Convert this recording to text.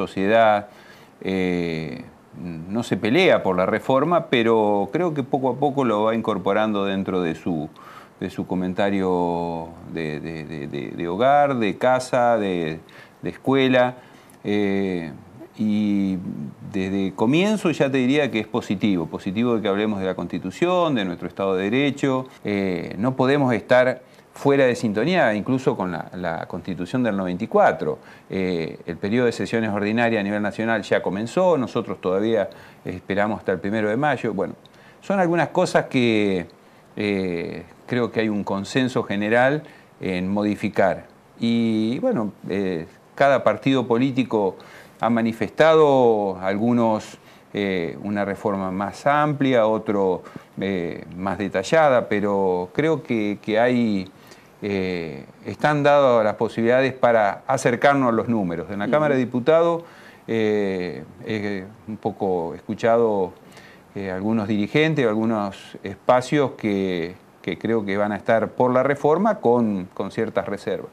sociedad eh, no se pelea por la reforma, pero creo que poco a poco lo va incorporando dentro de su, de su comentario de, hogar, de casa, de, escuela. Eh, y desde comienzo ya te diría que es positivo, positivo de que hablemos de la Constitución, de nuestro Estado de Derecho. Eh, no podemos estar fuera de sintonía incluso con la, constitución del 94. Eh, el periodo de sesiones ordinarias a nivel nacional ya comenzó, nosotros todavía esperamos hasta el primero de mayo. Bueno, son algunas cosas que eh, creo que hay un consenso general en modificar. Y bueno, eh, cada partido político ha manifestado algunos una reforma más amplia, otro más detallada, pero creo que hay eh, están dadas las posibilidades para acercarnos a los números. En la Cámara de Diputados he eh, un poco escuchado eh, algunos dirigentes, algunos espacios que, creo que van a estar por la reforma con ciertas reservas.